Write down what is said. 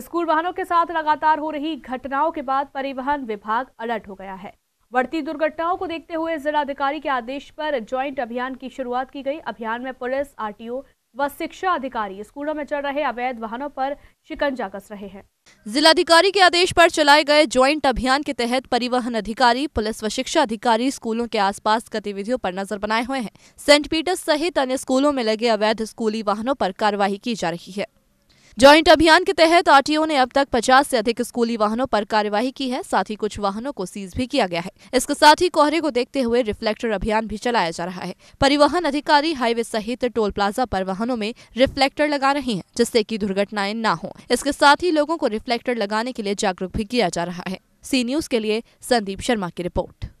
school वाहनों के साथ लगातार हो रही घटनाओं के बाद परिवहन विभाग अलर्ट हो गया है बढ़ती दुर्घटनाओं को देखते हुए जिलाधिकारी के आदेश पर ज्वाइंट अभियान की शुरुआत की गई अभियान में पुलिस आरटीओ व शिक्षा अधिकारी स्कूलों में चल रहे अवैध वाहनों पर शिकंजा कस रहे हैं जिलाधिकारी के आदेश पर चलाए गए ज्वाइंट अभियान के तहत परिवहन अधिकारी पुलिस व शिक्षा अधिकारी स्कूलों के आसपास गतिविधियों पर नजर बनाए हुए हैं सेंट पीटर्स सहित अन्य स्कूलों में लगे अवैध स्कूली वाहनों पर कार्रवाई की जा रही है ज्वाइंट अभियान के तहत आरटीओ ने अब तक 50 से अधिक स्कूली वाहनों पर कार्यवाही की है साथ ही कुछ वाहनों को सीज भी किया गया है इसके साथ ही कोहरे को देखते हुए रिफ्लेक्टर अभियान भी चलाया जा रहा है परिवहन अधिकारी हाईवे सहित टोल प्लाजा पर वाहनों में रिफ्लेक्टर लगा रहे हैं जिससे की दुर्घटनाएं न हो इसके साथ ही लोगों को रिफ्लेक्टर लगाने के लिए जागरूक भी किया जा रहा है सी न्यूज के लिए संदीप शर्मा की रिपोर्ट